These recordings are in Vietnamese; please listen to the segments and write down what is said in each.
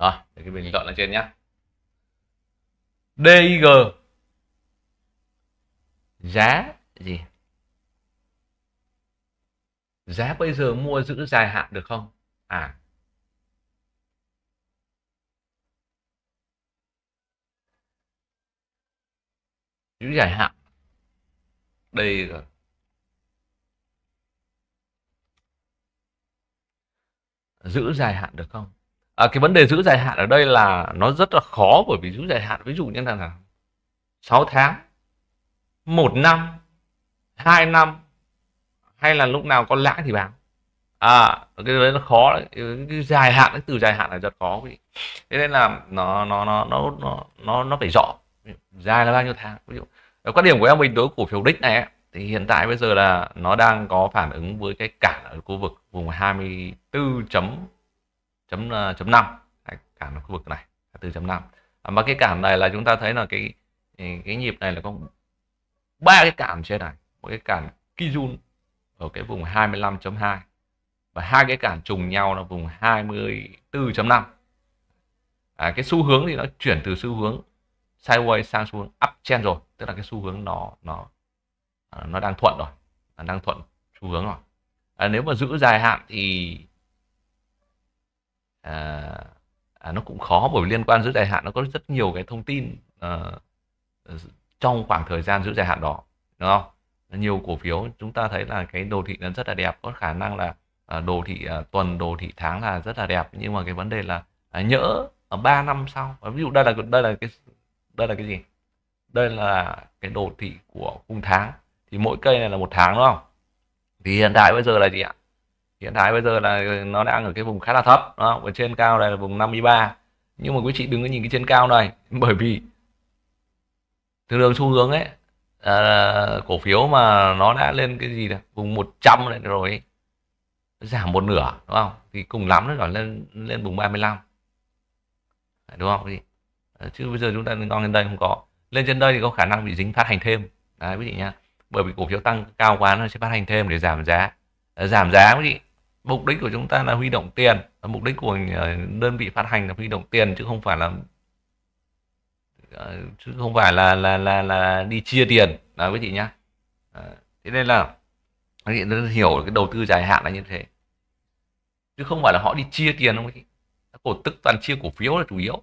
rồi để cái bình luận ở trên nhé DIG giá gì giá bây giờ mua giữ dài hạn được không à giữ dài hạn đây giữ dài hạn được không à, cái vấn đề giữ dài hạn ở đây là nó rất là khó bởi vì giữ dài hạn ví dụ như là, là 6 tháng một năm hai năm hay là lúc nào có lãi thì bán à cái đấy nó khó đấy. cái dài hạn cái từ dài hạn là rất khó vì thế nên là nó nó nó nó nó nó, nó phải rõ dài là bao nhiêu tháng ví dụ quan điểm của em mình đối cổ phiếu đích này ấy, thì hiện tại bây giờ là nó đang có phản ứng với cái cản ở khu vực vùng 24 chấm ờ, chấm năm cản khu vực này từ chấm năm à, mà cái cản này là chúng ta thấy là cái cái nhịp này là có ba cái cản trên này một cái cản Kijun ở cái vùng 25.2 và hai cái cản trùng nhau là vùng 24.5 à, cái xu hướng thì nó chuyển từ xu hướng sideways sang xu hướng uptrend rồi tức là cái xu hướng nó nó à, nó đang thuận rồi nó đang thuận xu hướng rồi à, nếu mà giữ dài hạn thì à, à, nó cũng khó bởi vì liên quan giữ dài hạn nó có rất nhiều cái thông tin à, trong khoảng thời gian giữ dài hạn đó đúng không nhiều cổ phiếu chúng ta thấy là cái đồ thị nó rất là đẹp có khả năng là à, đồ thị à, tuần đồ thị tháng là rất là đẹp nhưng mà cái vấn đề là à, nhỡ ở 3 năm sau à, ví dụ đây là đây là cái đây là cái gì đây là cái đồ thị của cung tháng thì mỗi cây này là một tháng đúng không thì hiện tại bây giờ là gì ạ hiện tại bây giờ là nó đang ở cái vùng khá là thấp đó ở trên cao này là vùng 53 nhưng mà quý chị đừng có nhìn cái trên cao này bởi vì thường đường xu hướng ấy à, cổ phiếu mà nó đã lên cái gì này vùng 100 này rồi ấy. giảm một nửa đúng không thì cùng lắm nó còn lên lên vùng 35 đúng không gì à, chứ bây giờ chúng ta ngon lên đây không có lên trên đây thì có khả năng bị dính phát hành thêm đấy quý vị nhá bởi vì cổ phiếu tăng cao quá nó sẽ phát hành thêm để giảm giá ờ, giảm giá quý vị mục đích của chúng ta là huy động tiền mục đích của ờ, đơn vị phát hành là huy động tiền chứ không phải là ờ, chứ không phải là là là là đi chia tiền đó quý chị nhá ờ, thế nên là các chị nó hiểu cái đầu tư dài hạn là như thế chứ không phải là họ đi chia tiền không chị cổ tức toàn chia cổ phiếu là chủ yếu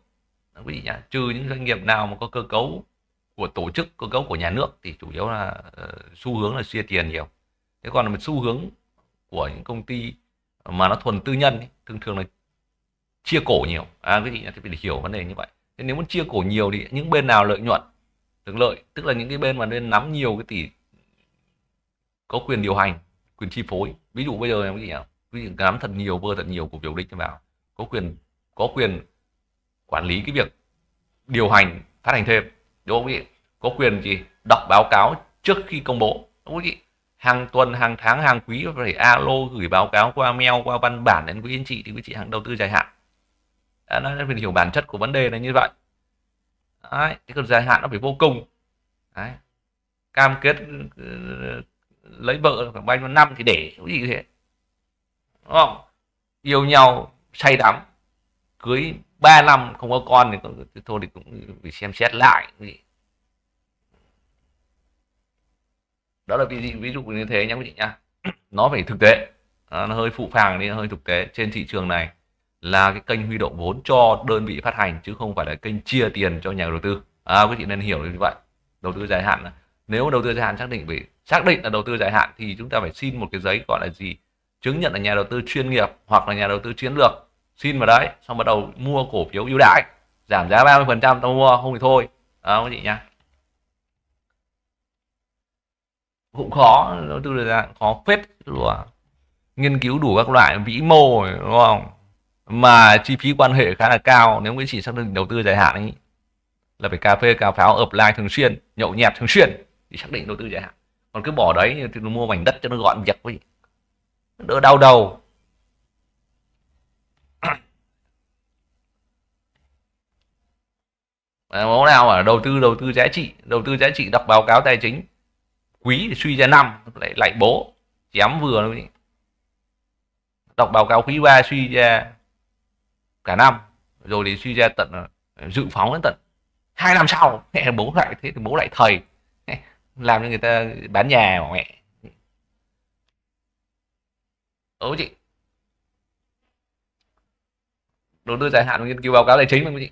đó quý chị nhá trừ những doanh nghiệp nào mà có cơ cấu của tổ chức cơ cấu của nhà nước thì chủ yếu là uh, xu hướng là chia tiền nhiều thế còn là một xu hướng của những công ty mà nó thuần tư nhân ấy, thường thường là chia cổ nhiều à cái gì thì phải hiểu vấn đề như vậy thế nếu muốn chia cổ nhiều thì những bên nào lợi nhuận được lợi tức là những cái bên mà nên nắm nhiều cái tỷ có quyền điều hành quyền chi phối ví dụ bây giờ em cái gì nhỉ ví dụ nắm thật nhiều vơ thật nhiều cổ phiếu đích vào có quyền có quyền quản lý cái việc điều hành phát hành thêm đúng không chị có quyền gì đọc báo cáo trước khi công bố đúng không chị hàng tuần hàng tháng hàng quý phải alo gửi báo cáo qua mail qua văn bản đến quý anh chị thì quý chị hàng đầu tư dài hạn đã nói phải hiểu bản chất của vấn đề là như vậy Đấy, cái còn dài hạn nó phải vô cùng Đấy. cam kết ờ, lấy vợ khoảng bao nhiêu năm thì để cái gì thế đúng không yêu nhau say đắm cưới 3 năm không có con thì, thôi thì cũng phải xem xét lại đó là ví, dụ ví dụ như thế nhé quý chị nhá nó phải thực tế à, nó hơi phụ phàng đi hơi thực tế trên thị trường này là cái kênh huy động vốn cho đơn vị phát hành chứ không phải là kênh chia tiền cho nhà đầu tư à, quý chị nên hiểu như vậy đầu tư dài hạn nếu đầu tư dài hạn xác định bị xác định là đầu tư dài hạn thì chúng ta phải xin một cái giấy gọi là gì chứng nhận là nhà đầu tư chuyên nghiệp hoặc là nhà đầu tư chiến lược xin vào đấy xong bắt đầu mua cổ phiếu ưu đãi giảm giá 30 phần trăm tao mua không thì thôi à, quý chị nhá cũng khó đầu tư là khó phết luôn nghiên cứu đủ các loại vĩ mô rồi, đúng không mà chi phí quan hệ khá là cao nếu mới chỉ xác định đầu tư dài hạn ấy là phải cà phê cà pháo ập lai thường xuyên nhậu nhẹt thường xuyên thì xác định đầu tư dài hạn còn cứ bỏ đấy thì nó mua mảnh đất cho nó gọn việc vậy đỡ đau đầu mẫu nào ở đầu tư đầu tư giá trị đầu tư giá trị đọc báo cáo tài chính quý thì suy ra năm lại lại bố chém vừa thôi đọc báo cáo quý 3 suy ra cả năm rồi thì suy ra tận ờ, dự phóng đến tận hai năm sau mẹ bố lại thế thì bố lại thầy làm cho người ta bán nhà của mẹ ố chị đầu tư dài hạn nghiên cứu báo cáo tài chính mà chị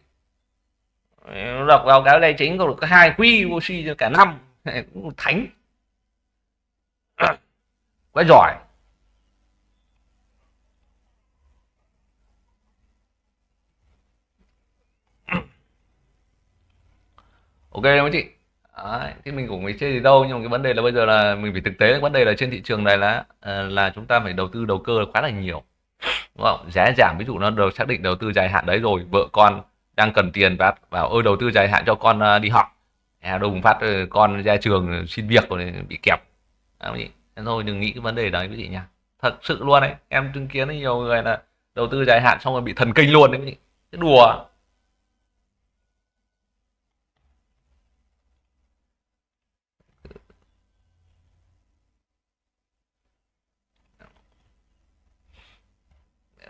ờ, đọc báo cáo tài chính có được hai quy vô suy cả năm thánh quá giỏi ok đúng không chị Đấy, thì mình cũng phải chơi gì đâu nhưng mà cái vấn đề là bây giờ là mình phải thực tế vấn đề là trên thị trường này là ờ, là chúng ta phải đầu tư đầu cơ là khá là nhiều đúng không giá giảm ví dụ nó được xác định đầu tư dài hạn đấy rồi vợ con đang cần tiền và bảo ơi đầu tư dài hạn cho con à, đi học à, đùng phát ờ, con ra trường xin việc rồi bị kẹp đúng không chị nên thôi đừng nghĩ cái vấn đề đấy quý vị nhá thật sự luôn đấy em chứng kiến nhiều người là đầu tư dài hạn xong rồi bị thần kinh luôn đấy quý vị cái đùa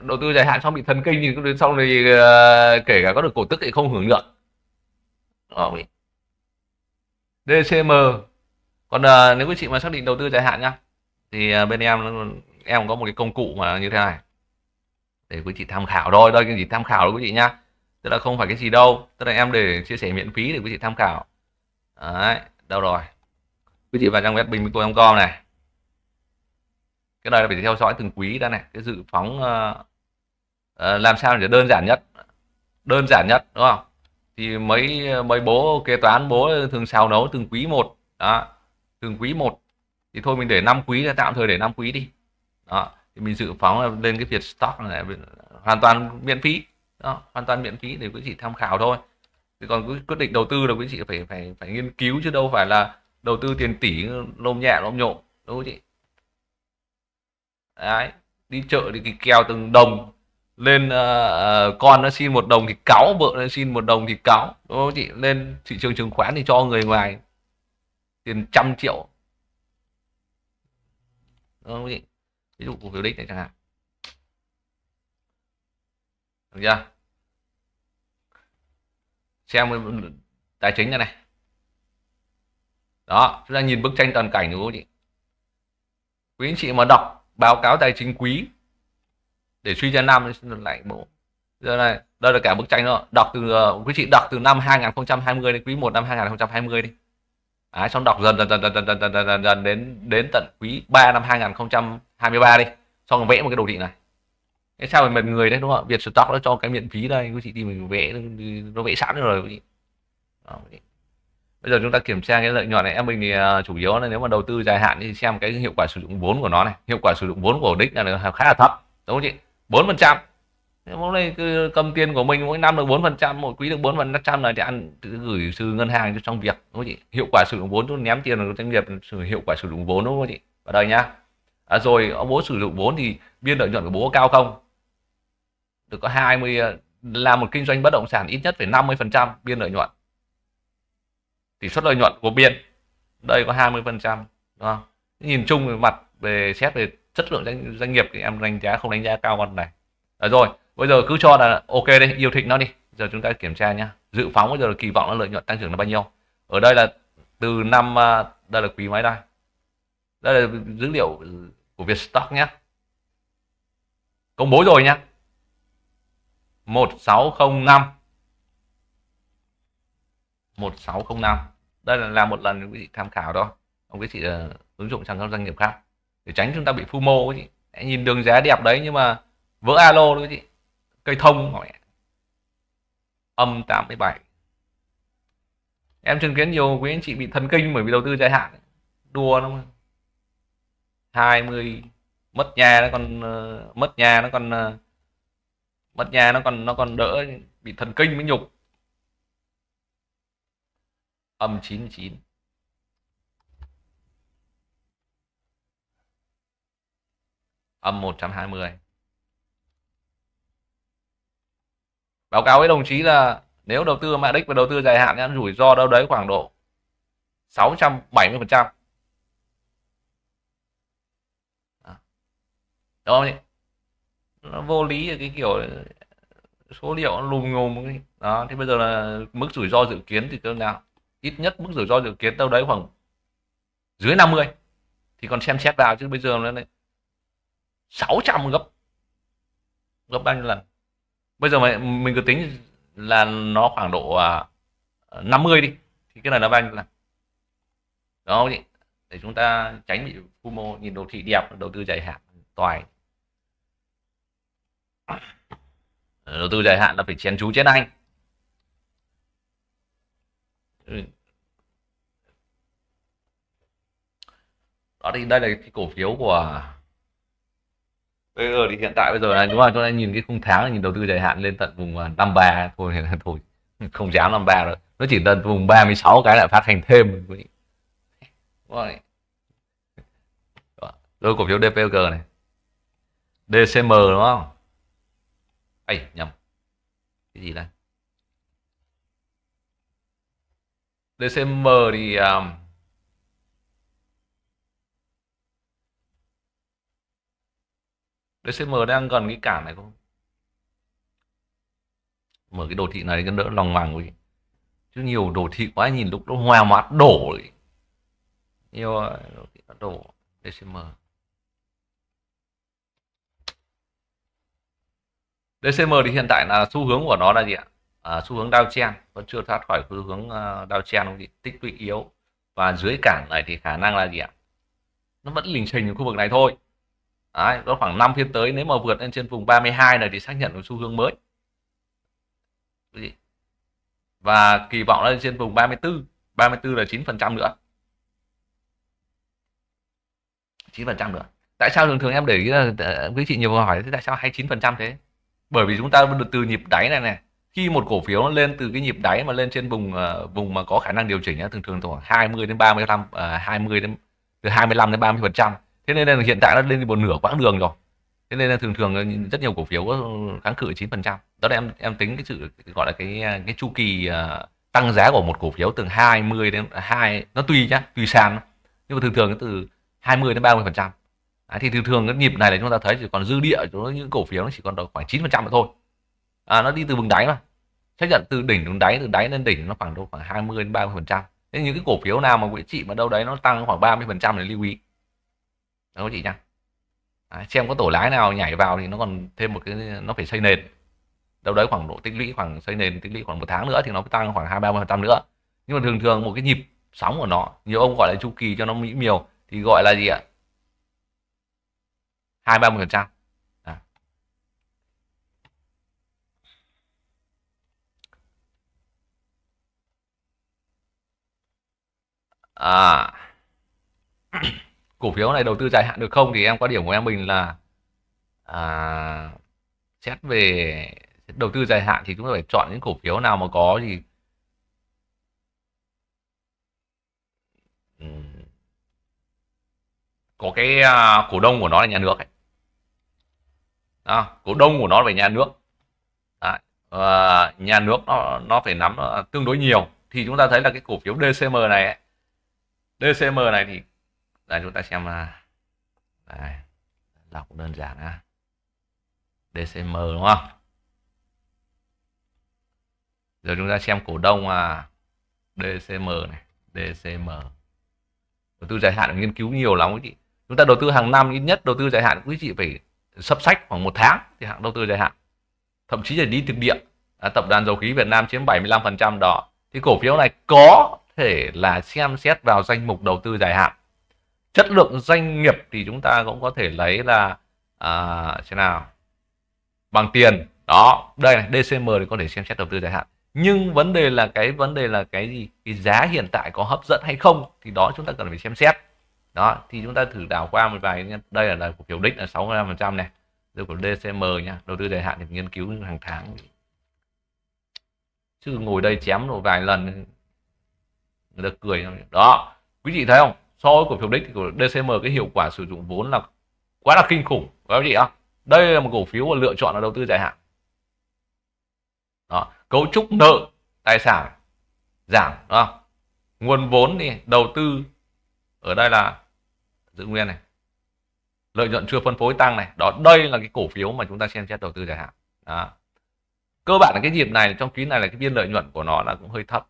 đầu tư dài hạn xong bị thần kinh thì đến xong thì uh, kể cả có được cổ tức thì không hưởng được DCM còn uh, nếu quý chị mà xác định đầu tư dài hạn nhá thì uh, bên em em có một cái công cụ mà như thế này để quý chị tham khảo thôi đây cái gì tham khảo đó quý chị nhá tức là không phải cái gì đâu tức là em để chia sẻ miễn phí để quý chị tham khảo đấy đâu rồi quý chị vào trang web bình com này cái này là phải theo dõi từng quý đã này cái dự phóng uh, uh, làm sao để đơn giản nhất đơn giản nhất đúng không thì mấy mấy bố kế toán bố thường xào nấu từng quý một đó từng quý một thì thôi mình để năm quý tạm thời để năm quý đi đó thì mình dự phóng lên cái việc stock này hoàn toàn miễn phí đó hoàn toàn miễn phí để quý chị tham khảo thôi thì còn quyết, quyết định đầu tư là quý chị phải phải phải nghiên cứu chứ đâu phải là đầu tư tiền tỷ lôm nhẹ lôm nhộm đúng không chị đấy đi chợ thì kèo từng đồng lên uh, con nó xin một đồng thì cáo vợ nó xin một đồng thì cáo đúng không chị lên thị trường chứng khoán thì cho người ngoài tiền trăm triệu đúng không ví dụ cổ phiếu đích này chẳng hạn được chưa xem tài chính này này đó chúng ta nhìn bức tranh toàn cảnh đúng không chị quý anh chị mà đọc báo cáo tài chính quý để suy ra năm lại bộ giờ này đây là cả bức tranh đó đọc từ ờ, quý chị đọc từ năm 2020 đến quý 1 năm 2020 đi Đấy, xong đọc dần dần dần dần dần dần dần dần, dần, dần đến đến tận quý 3 năm 2023 đi xong vẽ một cái đồ thị này thế sao mà người đấy đúng không ạ Việt Stock nó cho cái miễn phí đây quý chị thì mình vẽ nó vẽ sẵn rồi quý chị bây giờ chúng ta kiểm tra cái lợi nhuận này em mình thì à, chủ yếu là nếu mà đầu tư dài hạn thì xem cái hiệu quả sử dụng vốn của nó này hiệu quả sử dụng vốn của đích là khá là thấp đúng không chị bốn phần trăm hôm cứ cầm tiền của mình mỗi năm được bốn phần trăm mỗi quý được bốn phần trăm là thì ăn gửi từ ngân hàng cho trong việc đúng không chị hiệu quả sử dụng vốn tôi ném tiền vào doanh nghiệp hiệu quả sử dụng vốn đúng không chị vào đây nhá à, rồi ông bố sử dụng vốn thì biên lợi nhuận của bố cao không được có 20 làm một kinh doanh bất động sản ít nhất phải 50 phần trăm biên lợi nhuận tỷ suất lợi nhuận của biên đây có 20 phần trăm nhìn chung về mặt về xét về chất lượng doanh, doanh nghiệp thì em đánh giá không đánh giá cao con này à, rồi bây giờ cứ cho là ok đây yêu thích nó đi giờ chúng ta kiểm tra nhá dự phóng bây giờ là kỳ vọng là lợi nhuận tăng trưởng là bao nhiêu ở đây là từ năm à, đây là quý mấy đây đây là dữ liệu của Việt Stock nhé công bố rồi nhé 1605 1605 đây là, làm một lần quý vị tham khảo đó ông quý chị uh, à, ứng dụng sang các doanh nghiệp khác để tránh chúng ta bị FOMO quý chị nhìn đường giá đẹp đấy nhưng mà vỡ alo đó quý chị cây thông mẹ âm 87 em chứng kiến nhiều quý anh chị bị thần kinh bởi vì đầu tư dài hạn đua nó không 20 mất nhà nó còn uh, mất nhà nó còn uh, mất nhà nó còn nó còn đỡ bị thần kinh mới nhục âm 99 âm 120 báo cáo với đồng chí là nếu đầu tư mã đích và đầu tư dài hạn nhá rủi ro đâu đấy khoảng độ 670 phần trăm đó không nhỉ? nó vô lý cái kiểu số liệu lùm ngùm đó thì bây giờ là mức rủi ro dự kiến thì thế nào ít nhất mức rủi ro dự kiến đâu đấy khoảng dưới 50 thì còn xem xét vào chứ bây giờ nó này 600 gấp gấp bao nhiêu lần bây giờ mà mình cứ tính là nó khoảng độ uh, à, 50 đi thì cái này nó vanh là đó để chúng ta tránh bị quy mô nhìn đồ thị đẹp đầu tư dài hạn toài ờ, đầu tư dài hạn là phải chén chú chén anh đó thì đây là cái cổ phiếu của bây giờ ờ, thì hiện tại bây giờ là đúng là chúng ta nhìn cái khung tháng nhìn đầu tư dài hạn lên tận vùng à, năm ba thôi thôi không dám năm ba rồi nó chỉ tận vùng 36 cái lại phát hành thêm rồi đôi cổ phiếu DPG này DCM đúng không ấy nhầm cái gì đây DCM thì um, DCM đang gần cái cản này không? Mở cái đồ thị này cho đỡ lòng hoàng quý Chứ nhiều đồ thị quá nhìn lúc nó hòa mát đổ ấy. Nhiều đồ thị nó đổ DCM DCM thì hiện tại là xu hướng của nó là gì ạ? À, xu hướng đao chen vẫn chưa thoát khỏi xu hướng đao à, chen không gì tích lũy yếu và dưới cản này thì khả năng là gì ạ? Nó vẫn lình xình ở khu vực này thôi Đấy, đó khoảng 5 phiên tới nếu mà vượt lên trên vùng 32 này thì xác nhận một xu hướng mới và kỳ vọng lên trên vùng 34 34 là 9% nữa 9% nữa tại sao thường thường em để ý là ờ, quý chị nhiều câu hỏi tại sao hay trăm thế bởi vì chúng ta được từ nhịp đáy này này khi một cổ phiếu nó lên từ cái nhịp đáy mà lên trên vùng ờ, vùng mà có khả năng điều chỉnh thường thường khoảng 20 đến 35 20 ờ, đến từ 25 đến 30 phần trăm thế nên là hiện tại nó lên một nửa quãng đường rồi thế nên là thường thường rất nhiều cổ phiếu ờ, kháng cự 9% đó là em em tính cái sự gọi là cái à, cái chu kỳ à, tăng giá của một cổ phiếu từ 20 đến 2 nó tùy nhá tùy sàn nhưng mà thường thường từ 20 đến 30 phần trăm à, thì thường thường cái nhịp này là chúng ta thấy chỉ còn dư địa của những cổ phiếu nó chỉ còn khoảng 9 mà thôi à, nó đi từ vùng đáy mà xác nhận từ đỉnh đến đáy từ đáy lên đỉnh nó khoảng độ khoảng 20 đến 30 phần trăm những cái cổ phiếu nào mà quỹ trị mà đâu đấy nó tăng khoảng 30 phần trăm lưu ý đó các chị nhá Đấy, xem có tổ lái nào nhảy vào thì nó còn thêm một cái nó phải xây nền đâu đấy khoảng độ tích lũy khoảng xây nền tích lũy khoảng một tháng nữa thì nó tăng khoảng hai ba phần trăm nữa nhưng mà thường thường một cái nhịp sóng của nó nhiều ông gọi là chu kỳ cho nó mỹ miều thì gọi là gì ạ hai ba phần trăm à cổ phiếu này đầu tư dài hạn được không thì em quan điểm của em mình là à, xét về đầu tư dài hạn thì chúng ta phải chọn những cổ phiếu nào mà có gì ừ. có cái à, cổ đông của nó là nhà nước ấy. À, cổ đông của nó là nhà nước Đấy. À, nhà nước nó nó phải nắm nó à, tương đối nhiều thì chúng ta thấy là cái cổ phiếu DCM này ấy, DCM này thì đây chúng ta xem là đây, đọc đơn giản ha DCM đúng không giờ chúng ta xem cổ đông à DCM này DCM đầu tư dài hạn nghiên cứu nhiều lắm quý chị chúng ta đầu tư hàng năm ít nhất đầu tư dài hạn quý chị phải sắp sách khoảng một tháng thì hạng đầu tư dài hạn thậm chí là đi thực địa à, tập đoàn dầu khí Việt Nam chiếm 75% đó thì cổ phiếu này có thể là xem xét vào danh mục đầu tư dài hạn chất lượng doanh nghiệp thì chúng ta cũng có thể lấy là à, thế nào bằng tiền đó đây này DCM thì có thể xem xét đầu tư dài hạn nhưng vấn đề là cái vấn đề là cái gì cái giá hiện tại có hấp dẫn hay không thì đó chúng ta cần phải xem xét đó thì chúng ta thử đảo qua một vài đây là lời cổ phiếu đích là 65 phần trăm này rồi của DCM nha đầu tư dài hạn thì nghiên cứu hàng tháng chứ ngồi đây chém một vài lần người ta cười đó quý vị thấy không so với cổ phiếu đích thì của DCM cái hiệu quả sử dụng vốn là quá là kinh khủng các anh chị ạ đây là một cổ phiếu mà lựa chọn là đầu tư dài hạn đó. cấu trúc nợ tài sản giảm đó. nguồn vốn thì đầu tư ở đây là giữ nguyên này lợi nhuận chưa phân phối tăng này đó đây là cái cổ phiếu mà chúng ta xem xét đầu tư dài hạn đó. cơ bản là cái dịp này trong quý này là cái biên lợi nhuận của nó là cũng hơi thấp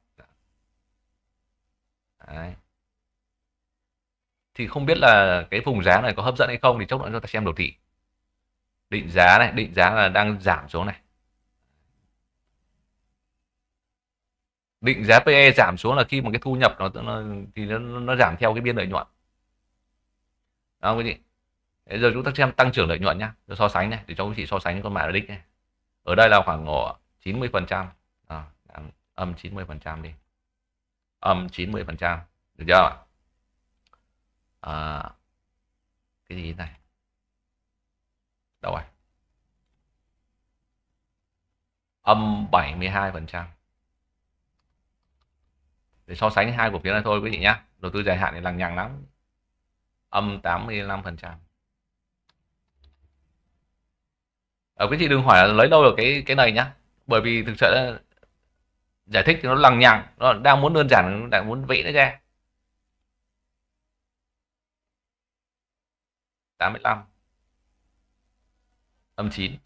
Đấy thì không biết là cái vùng giá này có hấp dẫn hay không thì chốc nữa chúng ta xem đồ thị định giá này định giá là đang giảm xuống này định giá PE giảm xuống là khi mà cái thu nhập nó, nó thì nó, nó giảm theo cái biên lợi nhuận đó quý vị Thế giờ chúng ta xem tăng trưởng lợi nhuận nhá so sánh này để cho quý vị so sánh con mã đích này ở đây là khoảng ngộ 90 phần trăm à, âm 90 phần trăm đi âm 90 phần trăm được chưa à, cái gì này đâu rồi âm 72 phần trăm để so sánh hai cổ phiếu này thôi quý vị nhé đầu tư dài hạn thì lằng nhằng lắm âm 85 phần trăm ở ờ, quý chị đừng hỏi là lấy đâu được cái cái này nhá bởi vì thực sự giải thích thì nó lằng nhằng nó đang muốn đơn giản đang muốn vẽ nó ra 85 âm 9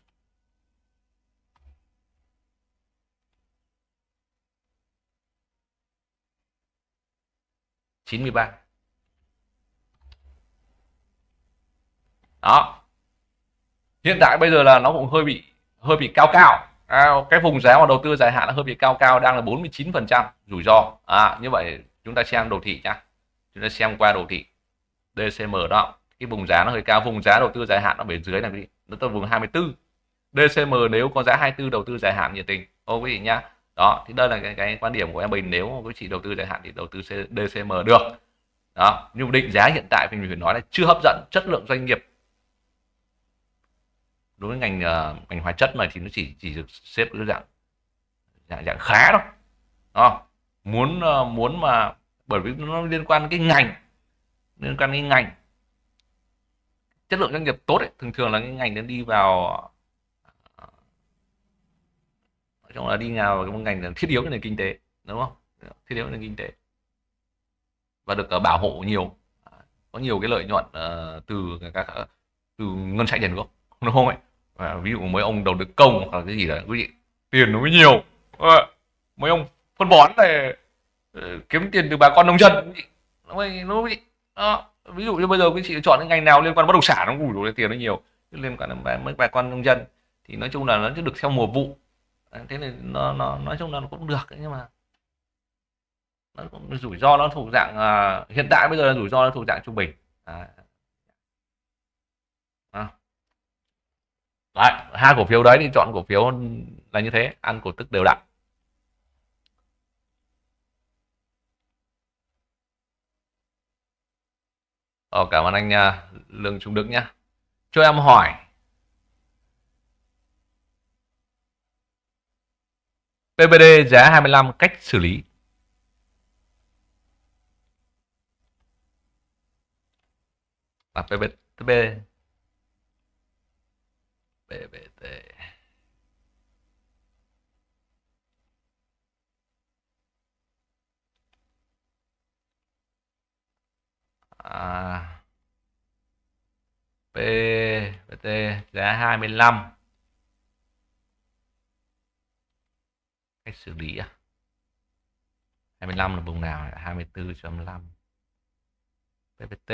93 đó hiện tại bây giờ là nó cũng hơi bị hơi bị cao cao à, cái vùng giá mà đầu tư dài hạn nó hơi bị cao cao đang là 49 phần trăm rủi ro à, như vậy chúng ta xem đồ thị nhá chúng ta xem qua đồ thị DCM đó cái vùng giá nó hơi cao vùng giá đầu tư dài hạn nó bên dưới này quý vị nó tới vùng 24 DCM nếu có giá 24 đầu tư dài hạn nhiệt tình ô quý vị nhá đó thì đây là cái, cái quan điểm của em mình nếu quý chị đầu tư dài hạn thì đầu tư DCM được đó nhưng định giá hiện tại thì mình phải nói là chưa hấp dẫn chất lượng doanh nghiệp đối với ngành uh, ngành hóa chất này thì nó chỉ chỉ được xếp cái dạng dạng dạng khá thôi đó. muốn uh, muốn mà bởi vì nó liên quan đến cái ngành liên quan đến cái ngành chất lượng doanh nghiệp tốt ấy, thường thường là cái ngành nó đi vào nói chung là đi vào cái ngành thiết yếu cho nền kinh tế đúng không thiết yếu cho nền kinh tế và được ờ, bảo hộ nhiều có nhiều cái lợi nhuận uh, từ các từ ngân sách tiền gốc đúng không ấy à, ví dụ mấy ông đầu tư công hoặc là cái gì đó, quý vị tiền nó mới nhiều ờ, mấy ông phân bón này kiếm tiền từ bà con nông dân nó mới nó mới đó ví dụ như bây giờ quý chị chọn những ngành nào liên quan bất động sản nó cũng đủ tiền nó nhiều liên quan đến mấy bà con nông dân thì nói chung là nó được theo mùa vụ thế này nó, nó nói chung là nó cũng được nhưng mà nó cũng rủi ro nó thuộc dạng uh, hiện tại bây giờ là rủi ro nó thuộc dạng trung bình à. À. Đấy, hai cổ phiếu đấy thì chọn cổ phiếu là như thế ăn cổ tức đều đặn Ờ, cảm ơn anh nha à, Lương Trung Đức nhé. Cho em hỏi. PBD giá 25 cách xử lý. À, PBD PBD à, P và T giá 25 cách xử lý à 25 là vùng nào 24.5 PPT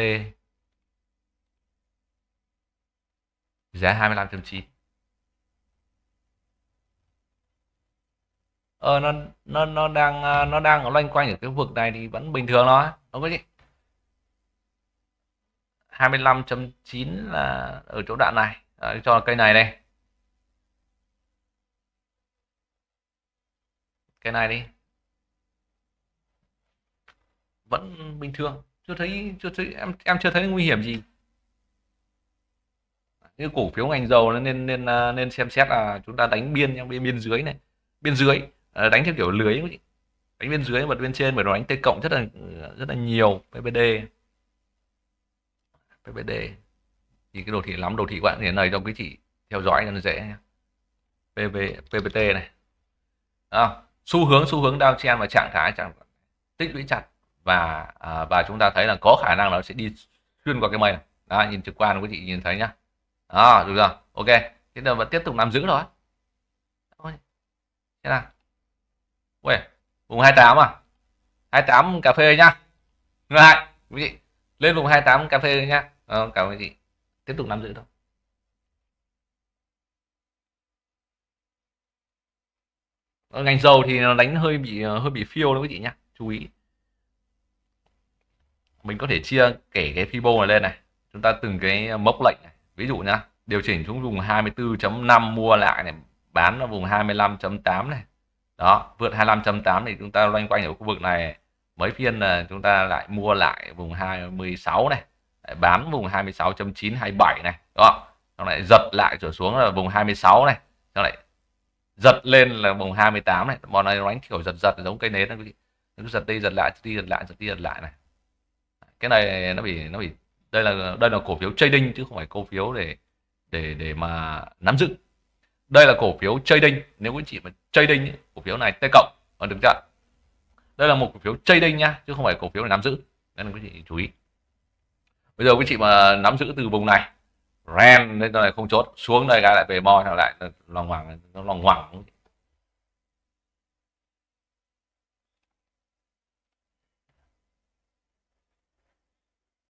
giá 25.9 ờ nó nó nó đang à, nó đang ở loanh quanh ở cái vực này thì vẫn bình thường thôi đúng không chị 25.9 là ở chỗ đoạn này Đấy, cho cây này đây cái này đi vẫn bình thường chưa thấy chưa thấy em em chưa thấy nguy hiểm gì như cổ phiếu ngành dầu nên nên nên à, xem xét là chúng ta đánh biên nhau bên biên dưới này biên dưới à, đánh theo kiểu lưới đánh bên dưới và bên trên bởi nó đánh tây cộng rất là rất là nhiều PPD PPD thì cái đồ thị lắm đồ thị các bạn hiện này cho quý chị theo dõi cho nó dễ PV, PPT này à, xu hướng xu hướng downtrend và trạng thái trạng tích lũy chặt và à, và chúng ta thấy là có khả năng nó sẽ đi xuyên qua cái mây này đó, nhìn trực quan quý chị nhìn thấy nhá À, được rồi ok thế là vẫn tiếp tục nằm giữ rồi thế nào Ui, vùng 28 à 28 cà phê nhá ngược lại quý vị lên vùng 28 cà phê nhá Vâng, cảm ơn chị. Tiếp tục nắm giữ thôi. Ở ờ, ngành dầu thì nó đánh hơi bị ờ, hơi bị phiêu đó quý chị nhá. Chú ý. Mình có thể chia kể cái Fibo này lên này. Chúng ta từng cái ờ, mốc lệnh này. Ví dụ nhá, điều chỉnh xuống vùng 24.5 mua lại này, bán ở vùng 25.8 này. Đó, vượt 25.8 thì chúng ta loanh quanh ở khu vực này mấy phiên là chúng ta lại mua lại vùng 26 này Đấy, bám vùng 26.927 này đúng không xong lại giật lại trở xuống là vùng 26 này xong lại giật lên là vùng 28 này bọn này đánh kiểu giật giật giống cây nến nó nó giật đi giật lại đi giật lại giật đi giật lại này cái này nó bị nó bị đây là đây là cổ phiếu trading chứ không phải cổ phiếu để để để mà nắm giữ đây là cổ phiếu trading nếu quý chị mà trading cổ phiếu này t cộng còn vâng, được chưa đây là một cổ phiếu trading nha chứ không phải cổ phiếu để nắm giữ nên quý chị chú ý bây giờ quý chị mà nắm giữ từ vùng này ren lên này không chốt xuống đây cái lại về mo lại lòng hoàng nó lòng hoàng